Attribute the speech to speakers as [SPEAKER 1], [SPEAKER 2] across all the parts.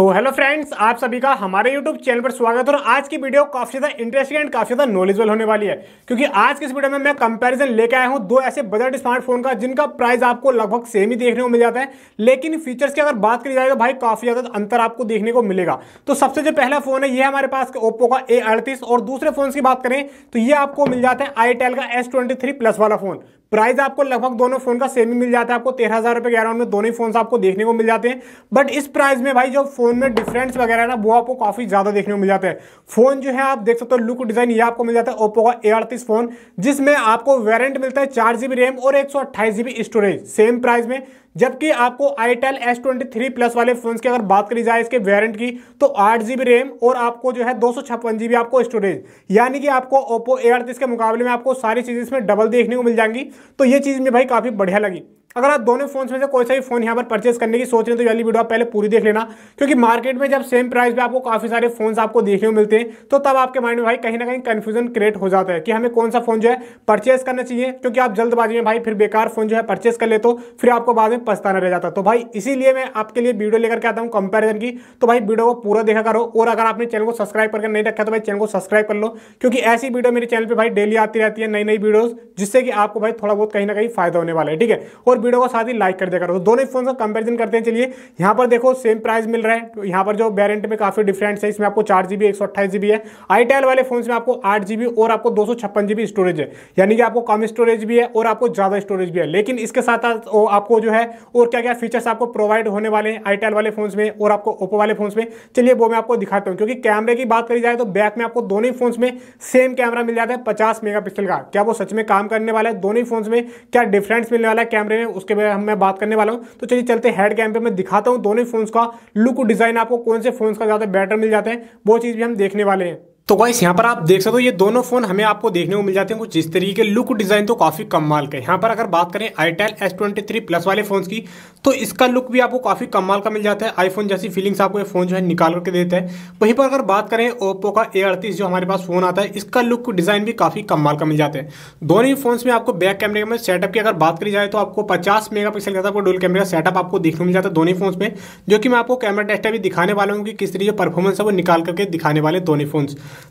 [SPEAKER 1] तो hello friends आप सभी का हमारे यूट्यूब चैनल पर स्वागत है और आज की वीडियो काफी ज्यादा इंटरेस्टिंग एंड काफी ज्यादा नॉलेजेबल होने वाली है क्योंकि आज की इस वीडियो में मैं कंपैरिजन लेके आया हूं दो ऐसे बजट स्मार्टफोन का जिनका प्राइस आपको लगभग सेम ही देखने को मिल जाता है लेकिन फीचर्स की अगर बात करी जाए तो भाई काफी ज्यादा अंतर आपको देखने को मिलेगा तो सबसे जो पहला फोन है ये हमारे पास ओप्पो का ए और दूसरे फोन की बात करें तो ये आपको मिल जाता है आई का एस प्लस वाला फोन प्राइस आपको लगभग दोनों फोन का सेम ही मिल जाता है आपको तेरह हजार रुपए के अराउंड में दोनों ही फोन आपको देखने को मिल जाते हैं बट इस प्राइस में भाई जो फोन में डिफरेंस वगैरह ना वो आपको काफी ज्यादा देखने को मिल जाता है फोन जो है आप देख सकते हो लुक डिजाइन ये आपको मिल जाता है ओप्पो का ए अड़तीस फोन जिसमें आपको वेरेंट मिलता है चार जीबी रैम और एक सौ अट्ठाईस जीबी स्टोरेज सेम प्राइस में जबकि आपको itel S twenty three plus वाले फोन की अगर बात करी जाए इसके वेरियंट की तो आठ जीबी रैम और आपको जो है दो सौ छप्पन जीबी आपको स्टोरेज यानी कि आपको ओप्पो ए के मुकाबले में आपको सारी चीज़ इसमें डबल देखने को मिल जाएंगी तो ये चीज़ में भाई काफ़ी बढ़िया लगी अगर आप दोनों फोन में से कोई सा भी फोन यहाँ पर परचेस करने की सोच रहे हैं तो वाली वीडियो आप पहले पूरी देख लेना क्योंकि मार्केट में जब सेम प्राइस पे आपको काफी सारे फोन आपको देखने को मिलते हैं तो तब आपके माइंड में भाई कहीं ना कहीं कंफ्यूजन क्रिएट हो जाता है कि हमें कौन सा फोन जो है परचेस करना चाहिए क्योंकि आप जल्दबाजी में भाई फिर बेकार फोन जो है परचेस कर लेते हो फिर आपको बाद में पछताना रह जाता तो भाई इसीलिए मैं आपके लिए वीडियो लेकर के आता हूँ कंपेरिजन की तो भाई वीडियो को पूरा देखा करो और अगर आपने चैनल को सब्सक्राइब करके नहीं रखा तो भाई चैनल को सब्सक्राइब कर लो क्योंकि ऐसी वीडियो मेरे चैनल पर भाई डेली आती रहती है नई नई वीडियो जिससे कि आपको भाई थोड़ा बहुत कहीं ना कहीं फायदा होने वाला है ठीक है और वीडियो को साथ ही लाइक कर दिया करो तो दोनों फोन का कंपेरिजन करते हैं चलिए यहाँ पर देखो सेम प्राइस मिल रहा है तो यहाँ पर जो वेरेंट में काफी डिफरेंट है इसमें आपको चार जीबी एक जीबी है आईटेल वाले फोन में आपको आठ जीबी और आपको दो जीबी स्टोरेज है यानी कि आपको कम स्टोरेज भी है और आपको ज़्यादा स्टोरेज भी है लेकिन इसके साथ आपको जो है और क्या क्या फीचर्स आपको प्रोवाइड होने वाले हैं आईटेल वाले फोन में और आपको ओप्पो वाले फोन में चलिए वो मैं आपको दिखाता हूँ क्योंकि कैमरे की बात करी जाए तो बैक में आपको दोनों ही फोन में सेम कैमरा मिल जाता है पचास मेगा का क्या वो सच में काम करने वाला है दोनों ही फोन में क्या डिफरेंस मिलने वाला है कैमरे में उसके बारे में मैं बात करने वाला हूँ तो चलिए चलते हेड कैम पे मैं दिखाता हूँ दोनों फोन्स का लुक डिज़ाइन आपको कौन से फोन्स का ज़्यादा बेटर मिल जाते हैं वो चीज़ भी हम देखने वाले हैं तो गाइस यहाँ पर आप देख सकते हो ये दोनों फोन हमें आपको देखने को मिल जाते हैं कुछ इस तरीके लुक डिजाइन तो काफी कमाल का यहाँ पर अगर बात करें itel S twenty three plus वाले फोन की तो इसका लुक भी आपको काफी कमाल का मिल जाता है आईफोन जैसी फीलिंग्स आपको ये फोन जो है निकाल करके देता है वहीं पर अगर बात करें ओप्पो का ए अड़तीस जो हमारे पास फोन आता है इसका लुक डिजाइन भी काफी कमाल का मिल जाता है दोनों ही फोन में आपको बैक कैमरे में सेटअप की अगर बात करी जाए तो आपको पचास मेगा पिक्सल का आपको डोल कैमरे का सेटअप आपको देखने को मिल जाता है दोनों फोन में जो कि मैं आपको कैमरा टेस्ट भी दिखाने वाला हूँ कि किस तरीके परफॉर्मेंस है वो निकाल करके दिखाने वाले दोनों फोन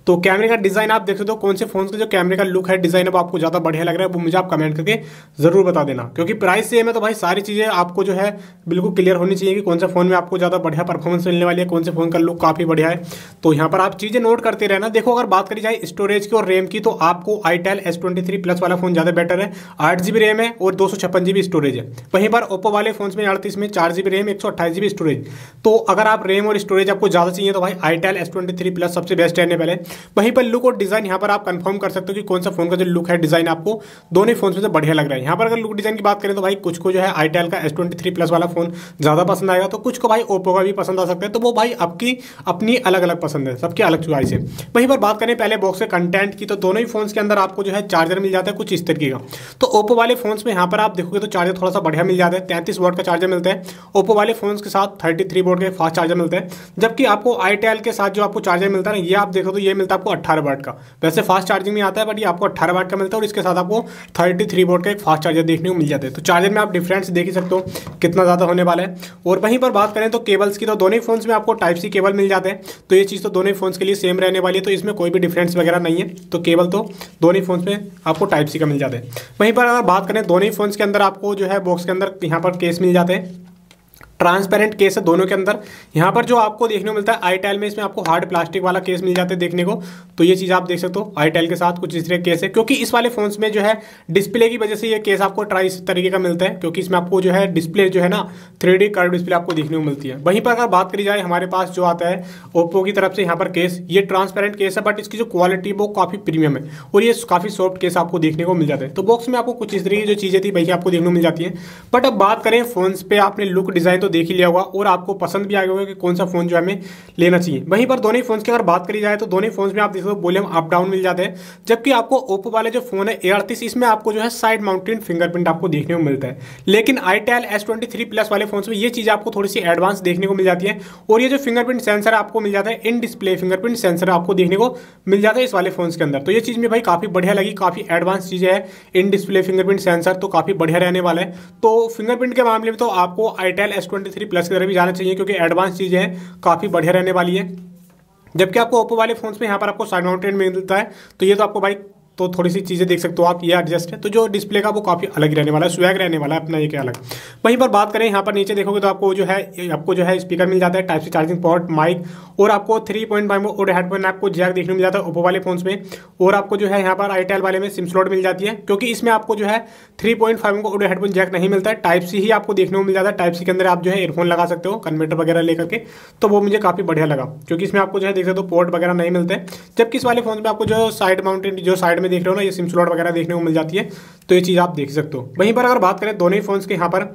[SPEAKER 1] तो कैमरे का डिज़ाइन आप देख सकते हो कौन से फ़ोन का जो कैमरे का लुक है डिज़ाइन अब आपको ज़्यादा बढ़िया लग रहा है वो मुझे आप कमेंट करके ज़रूर बता देना क्योंकि प्राइस सेम है तो भाई सारी चीज़ें आपको जो है बिल्कुल क्लियर होनी चाहिए कि कौन से फ़ोन में आपको ज़्यादा बढ़िया परफॉर्मेंस मिलने वाली है कौन से फ़ोन का लुक काफ़ी बढ़िया है तो यहाँ पर आप चीज़ें नोट करते रहना देखो अगर बात करी जाए स्टोरेज की और रैम की तो आपको itel S twenty three plus वाला फ़ोन ज़्यादा बेटर है आठ जीबी रेम रैम है और दो सौ छप्पन जी स्टोरेज है वहीं पर ओप्पो वाले फ़ोन में अड़तीस में चार जी रैम एक सौ अट्ठाईस स्टोरेज तो अगर आप रैम और स्टोरेज आपको ज़्यादा चाहिए तो भाई itel S twenty three plus सबसे बेस्ट है अवेलेबल है वहीं पर लुक और डिज़ाइन यहाँ पर आप कंफर्म कर सकते हो कि कौन सा फोन का जो लुक है डिज़ाइन आपको दोनों फोन में से बढ़िया लग रहा है यहाँ पर अगर लुक डिज़ाइन की बात करें तो भाई कुछ को जो है आईटेल का एस प्लस वाला फोन ज़्यादा पसंद आएगा तो कुछ को भाई ओप्पो का भी पसंद आ सकता है तो वो भाई आपकी अपनी अलग अलग पसंद है सबकी अलग चॉइस है वहीं पर बात करें पहले बॉक्स के कंटेंट की तो दोनों ही फोन के अंदर आपको जो है चार्जर मिल जाता है कुछ इस तरीके का तो ओप्पो वाले फोन में यहाँ पर आप देखोगे तो चार्जर थोड़ा सा बढ़िया मिल जाता है तैंतीस वोट का चार्जर मिलता है ओप्पो वाले फोन के साथ थर्टी थ्री वोट के फास्ट चार्जर मिलता है जबकि आपको आई के साथ जो आपको चार्जर मिलता है ना ये आप देखो तो तो ये मिलता है आपको अट्ठारह वाट का वैसे फास्ट चार्जिंग में आता है बट ये आपको अट्ठारह वाट का मिलता है और इसके साथ आपको थर्टी थ्री वोट का एक फास्ट चार्जर देखने को मिल जाता है तो चार्जर में आप डिफरेंस देख ही सकते हो कितना ज़्यादा होने वाला है और वहीं पर बात करें तो केबल्स की तो दोनों ही फोन्स में आपको टाइप सी केबल मिल जाते हैं तो ये चीज़ तो दोनों ही फोन्स के लिए सेम रहने वाली है तो इसमें कोई भी डिफरेंस वगैरह नहीं है तो केबल तो दोनों ही फोन्स में आपको टाइप सी का मिल जाता है वहीं पर अगर बात करें दोनों ही फोन्स के अंदर आपको जो है बॉक्स के अंदर यहाँ पर केस मिल जाते हैं ट्रांसपेरेंट केस है दोनों के अंदर यहाँ पर जो आपको देखने को मिलता है आईटेल में इसमें आपको हार्ड प्लास्टिक वाला केस मिल जाता है देखने को तो ये चीज़ आप देख सकते हो आईटेल के साथ कुछ इस तरह केस है क्योंकि इस वाले फोन्स में जो है डिस्प्ले की वजह से ये केस आपको ट्राई इस तरीके का मिलता है क्योंकि इसमें आपको जो है डिस्प्ले जो है ना थ्री डी डिस्प्ले आपको देखने को मिलती है वहीं पर अगर बात करी जाए हमारे पास जो आता है ओप्पो की तरफ से यहाँ पर केस ये ट्रांसपेरेंट केस है बट इसकी जो क्वालिटी वो काफ़ी प्रीमियम है और ये काफ़ी सॉफ्ट केस आपको देखने को मिल जाता है तो बॉक्स में आपको कुछ इस तरह की जो चीज़ें थी वही आपको देखने को मिल जाती है बट अब बात करें फोन्स पर आपने लुक डिज़ाइन तो तो देख ही लिया होगा और आपको पसंद भी आ गया होगा कि कौन सा फ़ोन जो हमें लेना चाहिए वहीं पर दोनों ही फ़ोन की अगर बात करी जाए तो दोनों फ़ोन में आप देख सकते हो वॉल्यूम अप डाउन मिल जाते हैं जबकि आपको ओप्पो वाले जो फ़ोन है ए अड़तीस इसमें आपको जो है साइड माउंटेन फिंगरप्रिंट आपको देखने को मिलता है लेकिन itel S twenty three plus वाले फ़ोन में ये चीज़ आपको थोड़ी सी एडवांस देखने को मिल जाती है और ये जो फिंगरप्रिंट सेंसर आपको मिल जाता है इन डिस्प्ले फिंगरप्रिंट सेंसर आपको देखने को मिल जाता है इस वाले फ़ोन के अंदर तो ये चीज़ में भाई काफ़ी बढ़िया लगी काफ़ी एडवांस चीज़ है इन डिस्प्ले फिंगरप्रिंट सेंसर तो काफ़ी बढ़िया रहने वाला है तो फिंगरप्रिंट के मामले में तो आपको itel S twenty three plus की तरफ भी जाना चाहिए क्योंकि एडवांस चीज़ें काफ़ी बढ़िया रहने वाली है जबकि आपको ओप्पो वाले फ़ोन्स में यहाँ पर आपको साइड माउंटेन मिलता है तो ये तो आपको भाई तो थोड़ी सी चीज़ें देख सकते हो आप ये एडजस्ट है तो जो डिस्प्ले का वो काफ़ी अलग रहने वाला है स्वैग रहने वाला है अपना एक अलग वहीं पर बात करें यहाँ पर नीचे देखोगे तो आपको जो है आपको जो है स्पीकर मिल जाता है टाइप से चार्जिंग पॉट माइक और आपको थ्री पॉइंट फाइव और हेडफोन आपको जैक देखने मिल जाता है ओप्पो वाले फोन में और आपको जो है यहाँ पर आईटेल वाले में सिम स्लॉट मिल जाती है क्योंकि इसमें आपको जो है थ्री पॉइंट फाइव और हेडफोन जैक नहीं मिलता है टाइप सी ही आपको देखने को मिल जाता है टाइप सी के अंदर आप जो है एयरफोन लगा सकते हो कन्वर्टर वगैरह लेकर के तो वो मुझे काफ़ी बढ़िया लगा क्योंकि इसमें आपको जो है देख सकते हो पोर्ट वगैरह नहीं मिलते जबकि इस वाले फोन में आपको जो साइड माउंटेन जो साइड में पे देख रहे हो ना ये सिम स्लॉट वगैरह देखने को मिल जाती है तो ये चीज़ आप देख सकते हो वहीं पर अगर बात करें दोनों ही फ़ोन्स के यहाँ पर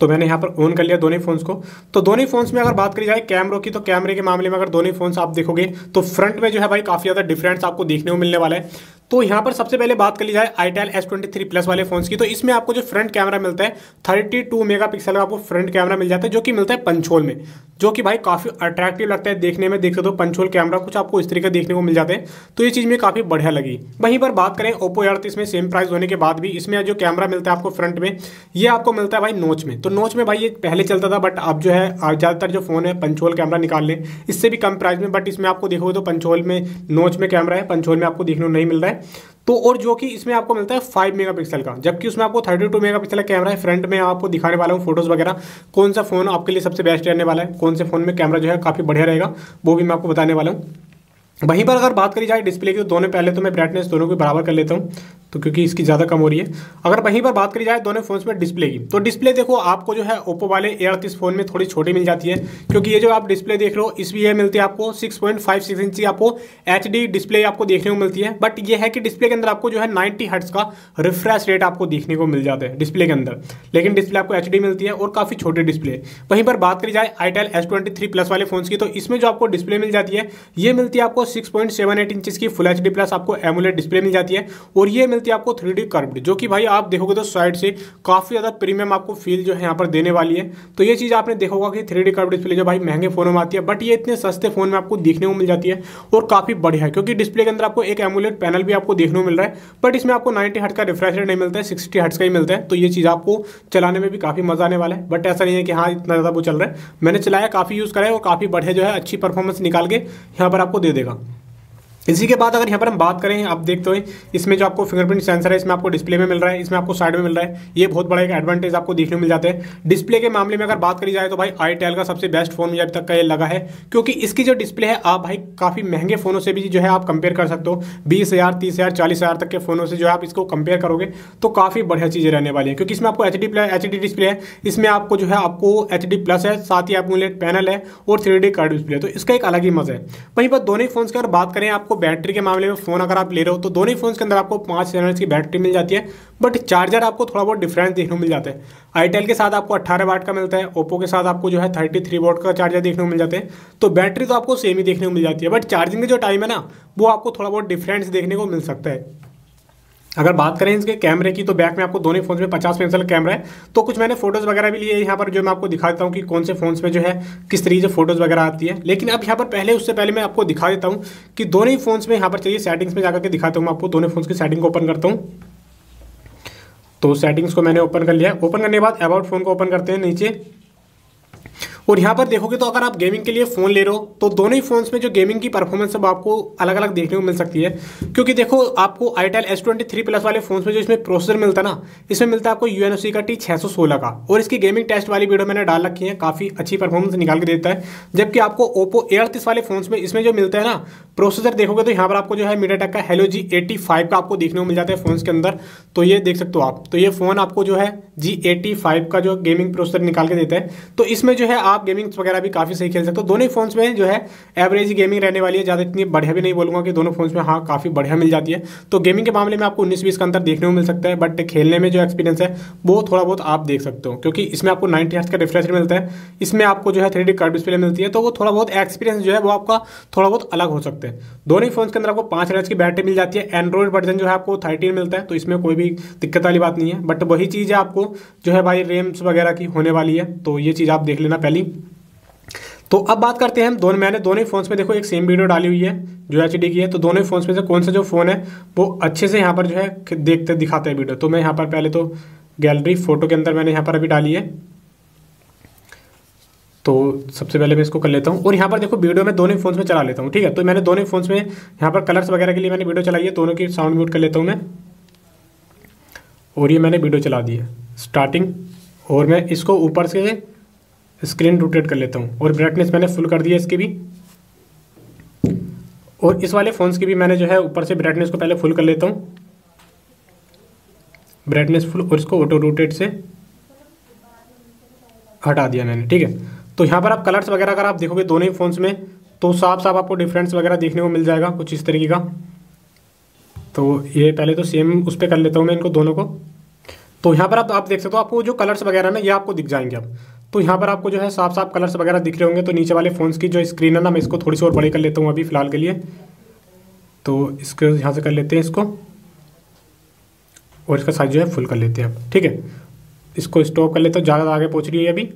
[SPEAKER 1] तो मैंने यहाँ पर ऑन कर लिया दोनों फ़ोन्स को तो दोनों ही फ़ोन्स में अगर बात करी जाए कैमरों की तो कैमरे के मामले में अगर दोनों ही फ़ोन्स आप देखोगे तो फ्रंट में जो है भाई काफ़ी ज़्यादा डिफरेंस आपको देखने को मिलने वाला है तो यहाँ पर सबसे पहले बात कर ली जाए itel S twenty three plus वाले फोन की तो इसमें आपको जो फ्रंट कैमरा मिलता है थर्टी टू मेगा पिक्सल का आपको फ्रंट कैमरा मिल जाता है जो कि मिलता है पंचोल में जो कि भाई काफ़ी अट्रैक्टिव लगता है देखने में देख सकते हो तो पंचोल कैमरा कुछ आपको इस तरीके देखने को मिल जाते हैं तो ये चीज़ में काफ़ी बढ़िया लगी वहीं पर बात करें ओप्पो एयर तो इसमें सेम प्राइस होने के बाद भी इसमें जो कैमरा मिलता है आपको फ्रंट में ये आपको मिलता है भाई नोच में तो नोच में भाई ये पहले चलता था बट अब जो है ज़्यादातर जो फ़ोन है पंचोल कैमरा निकाल लें इससे भी कम प्राइस में बट इसमें आपको देखोगे तो पंचोल में नोच में कैमरा है पंचोल में आपको देखने को नहीं मिल रहा है तो और जो कि इसमें आपको मिलता है फाइव मेगापिक्सल का जबकि उसमें आपको थर्टी टू मेगापिक्सल का कैमरा है फ्रंट में आपको दिखाने वाला हूँ फोटोज़ वगैरह कौन सा फ़ोन आपके लिए सबसे बेस्ट रहने वाला है कौन से फ़ोन में कैमरा जो है काफ़ी बढ़िया रहेगा वो भी मैं आपको बताने वाला हूँ वहीं पर अगर बात करी जाए डिस्प्ले की तो दोनों पहले तो मैं ब्राइटनेस दोनों को बराबर कर लेता हूँ तो क्योंकि इसकी ज़्यादा कम हो रही है अगर वहीं पर बात करी जाए दोनों फोन्स में डिस्प्ले की तो डिस्प्ले देखो आपको जो है ओप्पो वाले ए अड़तीस फोन में थोड़ी छोटी मिल जाती है क्योंकि ये जो आप डिस्प्ले देख रहे हो इसमें यह मिलती है आपको six point five six inch की आपको एच डिस्प्ले आपको देखने को मिलती है बट ये है कि डिस्प्ले के अंदर आपको जो है नाइन्टी हर्ट्स का रिफ्रेश रेट आपको देखने को मिल जाता है डिस्प्ले के अंदर लेकिन डिस्प्ले आपको एच मिलती है और काफ़ी छोटे डिस्प्ले वहीं पर बात करी जाए टेल एस ट्वेंटी थ्री प्लस वाले फोन की तो इसमें जो आपको डिस्प्ले मिल जाती है ये मिलती है आपको six point seven eight inch की फुल एच प्लस आपको एमुलेट डिस्प्ले मिल जाती है और ये मिलती मिलती है आपको थ्री डी जो कि भाई आप देखोगे तो साइड से काफ़ी ज़्यादा प्रीमियम आपको फील जो है यहाँ पर देने वाली है तो ये चीज़ आपने देखोगा कि थ्री डी डिस्प्ले जो भाई महंगे फोनों में आती है बट ये इतने सस्ते फोन में आपको देखने को मिल जाती है और काफ़ी बढ़िया है क्योंकि डिस्प्ले के अंदर आपको एक एमुलेट पैनल भी आपको देखने को मिल रहा है बट इसमें आपको नाइनटी हट का रिफ्रेश नहीं मिलता है सिक्सटी हट्स का ही मिलता है तो ये चीज़ आपको चलाने में भी काफ़ी मज़ा आने वाला है बट ऐसा नहीं है कि हाँ इतना ज़्यादा वो चल रहा है मैंने चलाया काफ़ी यूज़ करा है और काफ़ी बढ़िया जो है अच्छी परफॉर्मेंस निकाल के यहाँ पर आपको दे देगा इसी के बाद अगर यहाँ पर हम बात करें आप देखते तो हो इसमें जो आपको फिंगरप्रिंट सेंसर है इसमें आपको डिस्प्ले में मिल रहा है इसमें आपको साइड में मिल रहा है ये बहुत बड़ा एक एडवांटेज आपको देखने मिल जाता है डिस्प्ले के मामले में अगर बात करी जाए तो भाई आईटेल का सबसे बेस्ट फोन मुझे अभी तक का ये लगा है क्योंकि इसकी जो डिस्प्ले है आप भाई काफ़ी महंगे फ़ोनों से भी जो है आप कंपेयर कर सकते हो बीस हज़ार तीस हज़ार चालीस हज़ार तक के फ़ोनों से जो है आप इसको कंपेयर करोगे तो काफ़ी बढ़िया चीज़ें रहने वाली हैं क्योंकि इसमें आपको H D H D display है इसमें आपको जो है आपको एच डी प्लस है साथ ही आपको पैनल है और थ्री डी कार्ड डिस्प्ले है तो इसका एक अलग ही मज़ा है वहीं पर दोनों ही फोन की अगर बात करें आपको बैटरी के मामले में फ़ोन अगर आप ले रहे हो तो दोनों ही फोन के अंदर आपको पांच हजार की बैटरी मिल जाती है बट चार्जर आपको थोड़ा बहुत डिफरेंस देखने को मिल जाता है आईटेल के साथ आपको अट्ठारह वाट का मिलता है ओप्पो के साथ आपको जो है थर्टी थ्री वाट का चार्जर देखने को मिल जाता है तो बैटरी तो आपको सेम ही देखने को मिल जाती है बट चार्जिंग का जो टाइम है ना वो आपको थोड़ा बहुत डिफरेंस देखने को मिल सकता है अगर बात करें इसके कैमरे की तो बैक में आपको दोनों फोन में 50 पिक्सल कैमरा है तो कुछ मैंने फोटोज़ वगैरह भी लिए यहाँ पर जो मैं आपको दिखा देता हूँ कि कौन से फोन में जो है किस तरीके से फोटोज़ वगैरह आती है लेकिन अब यहाँ पर पहले उससे पहले मैं आपको दिखा देता हूँ कि दोनों ही फोन में यहाँ पर चाहिए सेटिंग्स में जाकर के दिखाता हूँ आपको दोनों फोन की सेटिंग को ओपन करता हूँ तो सेटिंग्स को मैंने ओपन कर लिया ओपन करने के बाद अबाउट फ़ोन को ओपन करते हैं नीचे और यहाँ पर देखोगे तो अगर आप गेमिंग के लिए फ़ोन ले रहे हो तो दोनों ही फ़ोन्स में जो गेमिंग की परफॉर्मेंस अब आपको अलग अलग देखने को मिल सकती है क्योंकि देखो आपको itel S twenty three plus वाले फ़ोन में जो इसमें प्रोसेसर मिलता ना इसमें मिलता है आपको यू एन का टी छः सौ सोलह का और इसकी गेमिंग टेस्ट वाली वीडियो मैंने डाल रखी है काफ़ी अच्छी परफॉर्मेंस निकाल के देता है जबकि आपको ओप्पो ए अड़तीस वाले फ़ोन में इसमें जो मिलता है ना प्रोसेसर देखोगे तो यहाँ पर आपको जो है टेक का हेलो जी एटी फाइव का आपको देखने को मिल जाता है फ़ोन के अंदर तो ये देख सकते हो आप तो ये फ़ोन आपको जो है जी एटी फाइव का जो गेमिंग प्रोसेसर निकाल के देता है तो इसमें जो है आप आप गेमिंग्स वगैरह भी काफ़ी सही खेल सकते हो दोनों ही फोन्स में जो है एवरेज गेमिंग रहने वाली है ज़्यादा इतनी बढ़िया भी नहीं बोलूँगा कि दोनों फोन्स में हाँ काफ़ी बढ़िया मिल जाती है तो गेमिंग के मामले में आपको उन्नीस बीस का अंतर देखने को मिल सकता है बट खेलने में जो एक्सपीरियंस है वो थोड़ा बहुत आप देख सकते हो क्योंकि इसमें आपको नाइन्टी हर्ट्स का रिफ्रेश मिलता है इसमें आपको जो है थ्री डी कार्ड डिस्प्ले मिलती है तो वो थोड़ा बहुत एक्सपीरियंस जो है वो आपका थोड़ा बहुत अलग हो सकता है दोनों ही फोन के अंदर आपको पाँच हज़ार की बैटरी मिल जाती है एंड्रॉइड वर्जन जो है आपको थर्टीन मिलता है तो इसमें कोई भी दिक्कत वाली बात नहीं है बट वही चीज़ है आपको जो है भाई रेम्स वगैरह की होने वाली है तो ये चीज़ आप देख लेना पहली तो अब बात करते हैं हम दोनों मैंने दोनों ही फ़ोन्स में देखो एक सेम वीडियो डाली हुई है जो एच की है तो दोनों ही फ़ोन्स में से कौन सा जो फ़ोन है वो अच्छे से यहाँ पर जो है देखते दिखाते हैं वीडियो तो मैं यहाँ पर पहले तो गैलरी फ़ोटो के अंदर मैंने यहाँ पर अभी डाली है तो सबसे पहले मैं इसको कर लेता हूँ और यहाँ पर देखो वीडियो मैं दोनों ही फ़ोन्स में चला लेता हूँ ठीक है तो मैंने दोनों ही फ़ोन्स में यहाँ पर कलर्स वगैरह के लिए मैंने वीडियो चलाई है दोनों की साउंड म्यूट कर लेता हूँ मैं और ये मैंने वीडियो चला दी है स्टार्टिंग और मैं इसको ऊपर से स्क्रीन रोटेट कर लेता हूँ और ब्राइटनेस मैंने फुल कर दिया इसकी भी और इस वाले फ़ोन्स की भी मैंने जो है ऊपर से ब्राइटनेस को पहले फुल कर लेता हूँ ब्राइटनेस फुल और इसको ऑटो रोटेट से हटा दिया मैंने ठीक है तो यहाँ पर आप कलर्स वगैरह अगर आप देखोगे दोनों ही फ़ोन्स में तो साफ साफ आपको डिफरेंस वगैरह देखने को मिल जाएगा कुछ इस तरीके का तो ये पहले तो सेम उस पर कर लेता हूँ मैं इनको दोनों को तो यहाँ पर आप आप देख सकते हो आपको जो कलर्स वगैरह ना ये आपको दिख जाएंगे अब तो यहाँ पर आपको जो है साफ साफ कलर्स वगैरह दिख रहे होंगे तो नीचे वाले फ़ोन्स की जो स्क्रीन है ना मैं इसको थोड़ी सी और बड़ी कर लेता हूँ अभी फ़िलहाल के लिए तो इसको यहाँ से कर लेते हैं इसको और इसका साइज़ जो है फुल कर लेते हैं अब ठीक है इसको स्टॉप कर लेते हो ज़्यादा आगे पहुँच रही है अभी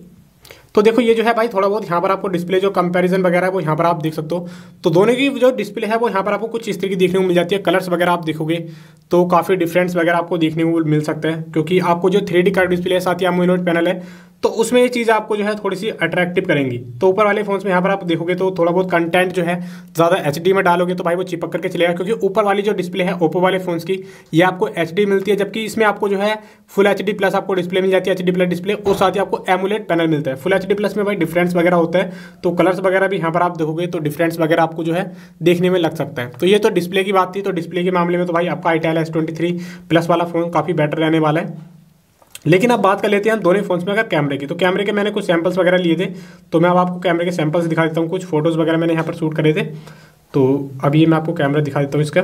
[SPEAKER 1] तो देखो ये जो है भाई थोड़ा बहुत यहाँ पर आपको डिस्प्ले जो कंपैरिजन वगैरह है वो यहाँ पर आप देख सकते हो तो दोनों की जो डिस्प्ले है वो यहाँ पर आपको कुछ इस तरीके की देखने को मिल जाती है कलर्स वगैरह आप देखोगे तो काफ़ी डिफरेंस वगैरह आपको देखने को मिल सकता है क्योंकि आपको जो थ्री डी का डिस्प्ले है साथ ही अमोलोड पैनल है तो उसमें ये चीज़ आपको जो है थोड़ी सी अट्रैक्टिव करेंगी तो ऊपर वाले फोन्स में यहाँ पर आप देखोगे तो थोड़ा बहुत कंटेंट जो है ज़्यादा एच में डालोगे तो भाई वो चिपक करके चलेगा क्योंकि ऊपर वाली जो डिस्प्ले है ओप्पो वाले फोन्स की ये आपको एच मिलती है जबकि इसमें आपको जो है फुल एच प्लस आपको डिस्प्ले मिल जाती है एच प्लस डिस्प्ले और साथ ही आपको एमुलेट पैनल मिलता है फुल एच प्लस में भाई डिफरेंस वगैरह होता है तो कलर्स वगैरह भी यहाँ पर आप देखोगे तो डिफरेंस वगैरह आपको जो है देखने में लग सकता है तो ये तो डिस्प्ले की बात थी तो डिस्प्ले के मामले में तो भाई आपका itel S twenty three plus वाला फ़ोन काफ़ी बेटर रहने वाला है लेकिन अब बात कर लेते हैं दोनों फोन्स में अगर कैमरे की तो कैमरे के मैंने कुछ सैंपल्स वगैरह लिए थे तो मैं अब आपको कैमरे के सैंपल्स दिखा देता हूँ कुछ फोटोज़ वगैरह मैंने यहाँ पर शूट करे थे तो अभी मैं आपको कैमरा दिखा देता हूँ इसका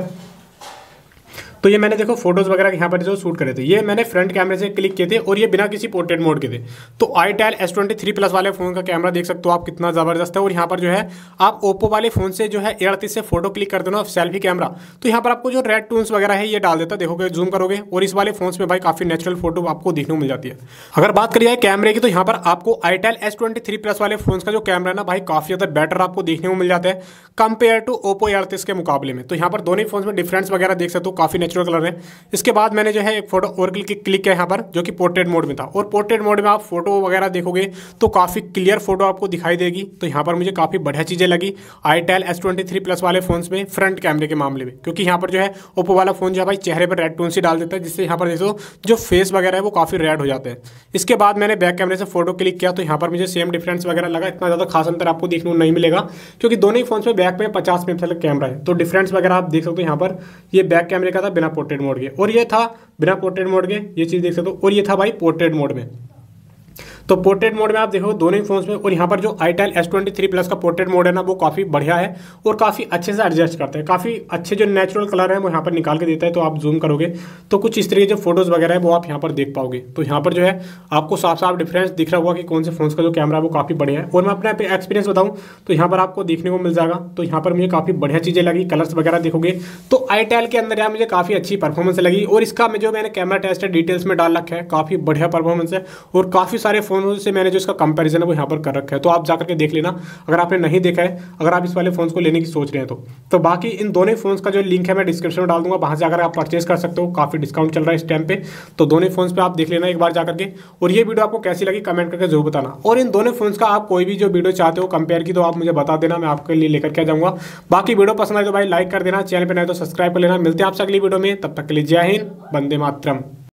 [SPEAKER 1] तो ये मैंने देखो फोटोज़ वगैरह यहाँ पर जो शूट करे थे ये मैंने फ्रंट कैमरे से क्लिक किए थे और ये बिना किसी पोर्ट्रेट मोड के थे तो itel S twenty three plus वाले फ़ोन का कैमरा देख सकते हो आप कितना ज़बरदस्त है और यहाँ पर जो है आप ओप्पो वाले फ़ोन से जो है अड़तीस से फोटो क्लिक कर देना सेल्फी कैमरा तो यहाँ पर आपको जो रेड टून वगैरह है ये डाल देता देखोगे जूम करोगे और इस वाले फ़ोन में भाई काफ़ी नेचुरल फोटो आपको देखने को मिल जाती है अगर बात करी जाए कैमरे की तो यहाँ पर आपको itel S twenty three plus वाले फ़ोन का जो कैमरा है ना भाई काफ़ी ज़्यादा बेटर आपको देखने को मिल जाता है कंपेयर टू ओप्पो अड़तीस के मुकाबले में तो यहाँ पर दोनों फोन में डिफरेंस वगैरह देख सकते हो काफ़ी नेचुरल कलर में इसके बाद मैंने जो है एक फोटो और क्लिक क्लिक किया यहाँ पर जो कि पोर्ट्रेट मोड में था और पोर्ट्रेट मोड में आप फोटो वगैरह देखोगे तो काफ़ी क्लियर फोटो आपको दिखाई देगी तो यहाँ पर मुझे काफ़ी बढ़िया चीज़ें लगी itel S twenty three plus वाले फ़ोन में फ्रंट कैमरे के मामले में क्योंकि यहाँ पर जो है ओप्पो वाला फ़ोन जो है भाई चेहरे पर रेड टोन सी डाल देता है जिससे यहाँ पर देखो जो फेस वगैरह है वो काफ़ी रेड हो जाते हैं इसके बाद मैंने बैक कैमरे से फोटो क्लिक किया तो यहाँ पर मुझे सेम डिफरेंस वगैरह लगा इतना ज़्यादा खास अंतर आपको देखने को नहीं मिलेगा क्योंकि दोनों ही फोन में बैक में पचास मेगा कैमरा है तो डिफरेंस वगैरह आप देख सकते हो यहाँ पर ये बैक कैमरे का था बिना पोर्ट्रेट मोड के और ये था बिना पोर्ट्रेट मोड के ये चीज़ देख सकते हो और ये था भाई पोर्ट्रेट मोड में तो पोर्ट्रेट मोड में आप देखो दोनों ही फोन में और यहाँ पर जो itel S twenty three plus का पोर्ट्रेट मोड है ना वो काफ़ी बढ़िया है और काफ़ी अच्छे से एडजस्ट करता है काफ़ी अच्छे जो नेचुरल कलर है वो यहाँ पर निकाल के देता है तो आप जूम करोगे तो कुछ इस तरीके जो फोटोज़ वगैरह है वो आप यहाँ पर देख पाओगे तो यहाँ पर जो है आपको साफ साफ डिफरेंस दिख रहा होगा कि कौन से फोन का जो कैमरा है वो काफ़ी बढ़िया है और मैं अपने एक्सपीरियंस बताऊँ तो यहाँ पर आपको देखने को मिल जाएगा तो यहाँ पर मुझे काफ़ी बढ़िया चीज़ें लगी कलर्स वगैरह देखोगे तो आईटेल के अंदर यहाँ मुझे काफ़ी अच्छी परफॉर्मेंस लगी और इसका जो मैंने कैमरा टेस्ट है डिटेल्स में डाल रखा है काफ़ी बढ़िया परफॉर्मेंस है और काफ़ी सारे फोन फ़ोन से मैंने जो इसका कंपैरिजन है वो यहाँ पर कर रखा है तो आप जा करके देख लेना अगर आपने नहीं देखा है अगर आप इस वाले फ़ोन को लेने की सोच रहे हैं तो तो बाकी इन दोनों फ़ोन्स का जो लिंक है मैं डिस्क्रिप्शन में डाल दूंगा वहाँ अगर आप परचेज कर सकते हो काफ़ी डिस्काउंट चल रहा है इस टाइम पे तो दोनों फोन पर आप देख लेना एक बार जाकर के और ये वीडियो आपको कैसी लगी कमेंट करके जरूर बताना और इन दोनों फोन का आप कोई भी जो वीडियो चाहते हो कंपेयर की तो आप मुझे बता देना मैं आपके लिए लेकर के जाऊँगा बाकी वीडियो पसंद आए तो भाई लाइक कर देना चैनल पर नहीं तो सब्सक्राइब कर लेना मिलते हैं आपसे अगली वीडियो में तब तक के लिए जय हिंद बंदे मातरम